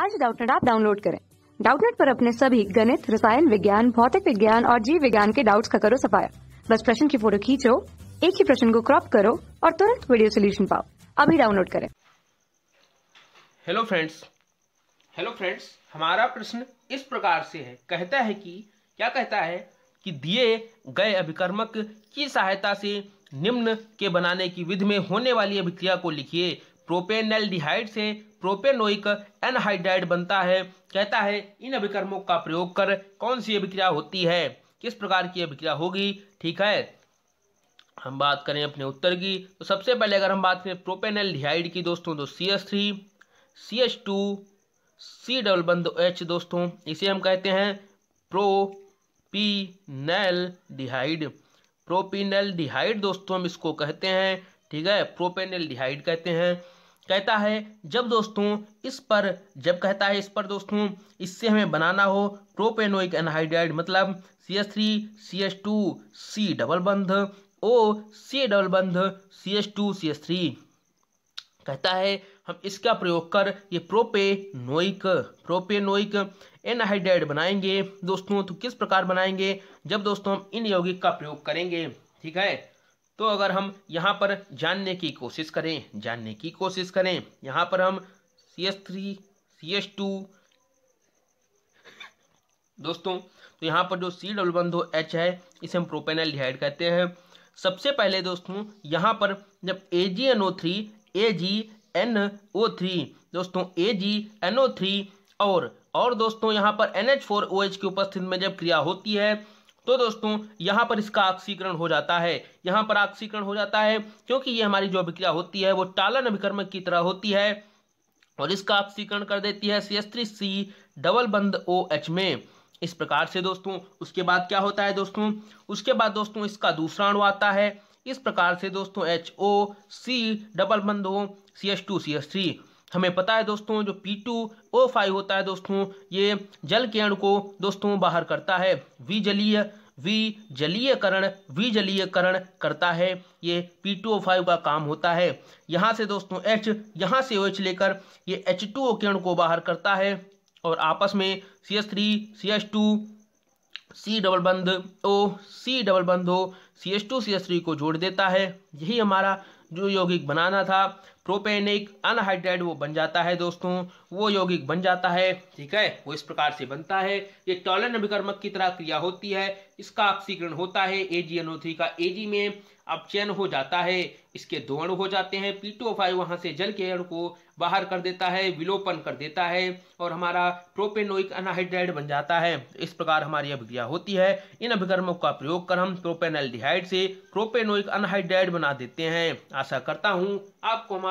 आज डाउटनेट आप डाउनलोड करें डाउटनेट पर अपने सभी गणित रसायन विज्ञान भौतिक विज्ञान और जीव विज्ञान के डाउट्स का करो सफाया बस प्रश्न की फोटो खींचो एक ही प्रश्न को क्रॉप करो और तुरंत वीडियो सोल्यूशन पाओ अभी डाउनलोड करें हेलो फ्रेंड्स हेलो फ्रेंड्स हमारा प्रश्न इस प्रकार से है कहता है कि क्या कहता है कि दिए गए अभिकर्मक की सहायता से निम्न के बनाने की विधि में होने वाली अभिक्रिया को लिखिए प्रोपेनल्डिहाइड से प्रोपेनोइक एनहाइड्राइड बनता है कहता है इन अभिकर्मों का प्रयोग कर कौन सी अभिक्रिया होती है किस प्रकार की अभिक्रिया होगी ठीक है हम बात करें अपने उत्तर की तो सबसे पहले अगर हम बात करें डिहाइड की दोस्तों तो C S three C H two C double बंद एच दोस्तों इसे हम कहते हैं प्रो पी नैल डिहाइड प्रोपिनल डिहाइड दोस्तों हम इसको कहते हैं ठीक है प्रोपेनल्डिहाइड कहते हैं कहता है जब दोस्तों इस पर जब कहता है इस पर दोस्तों इससे हमें बनाना हो प्रोपेनोइक एनहाइड्राइड मतलब C S three C S two C double बंध ओ सी डबल बंध C S two C S three कहता है हम इसका प्रयोग कर ये प्रोपेनोइक प्रोपेनोइक एनहाइड्राइड बनाएंगे दोस्तों तो किस प्रकार बनाएंगे जब दोस्तों हम इन यौगिक का प्रयोग करेंगे ठीक है तो अगर हम यहाँ पर जानने की कोशिश करें जानने की कोशिश करें यहाँ पर हम C S three C S two दोस्तों तो यहाँ पर जो सी डबल वन दो एच है इसे हम प्रोपेनल डिहाइड कहते हैं सबसे पहले दोस्तों यहाँ पर जब A G N O three A G N O three दोस्तों A G N O three और और दोस्तों यहाँ पर N H four O H की उपस्थिति में जब क्रिया होती है तो दोस्तों यहाँ पर इसका ऑक्सीकरण हो जाता है यहाँ पर ऑक्सीकरण हो जाता है क्योंकि ये हमारी जो अभिक्रिया होती है वो टालन अभिक्रम की तरह होती है और इसका ऑक्सीकरण कर देती है C S three C double बंद ओ एच में इस प्रकार से दोस्तों उसके बाद क्या होता है दोस्तों उसके बाद दोस्तों इसका दूसरा अणु आता है इस प्रकार से दोस्तों एच ओ सी डबल बंद O C S two C S three हमें पता है दोस्तों जो पी टू ओ फाइव होता है दोस्तों ये जल के अणु को दोस्तों बाहर करता है जलीयकरण वी जलीयकरण करता है ये पी टू ओ फाइव का काम होता है यहाँ से दोस्तों एच यहाँ से ओ एच लेकर ये एच टू ओ किरण को बाहर करता है और आपस में C S three C S two C double बंद ओ सी डबल बंद O C S two C S three को जोड़ देता है यही हमारा जो यौगिक बनाना था प्रोपेनिक अनहाइड्रेट वो बन जाता है दोस्तों वो यौगिक बन जाता है ठीक है वो इस प्रकार से बनता है ये टॉलन अभिकर्मक की तरह क्रिया होती है इसका ऑक्सीकरण होता है ए का ए में अब चयन हो जाता है इसके दो अणु हो जाते हैं टू फाइव वहां से जल के अणु को बाहर कर देता है विलोपन कर देता है और हमारा प्रोपेनोइक अनहाइड्राइड बन जाता है इस प्रकार हमारी अभिक्रिया होती है इन अभिकर्मों का प्रयोग कर हम प्रोपेनल से प्रोपेनोइक अनहाइड्राइड बना देते हैं आशा करता हूँ आपको हमारा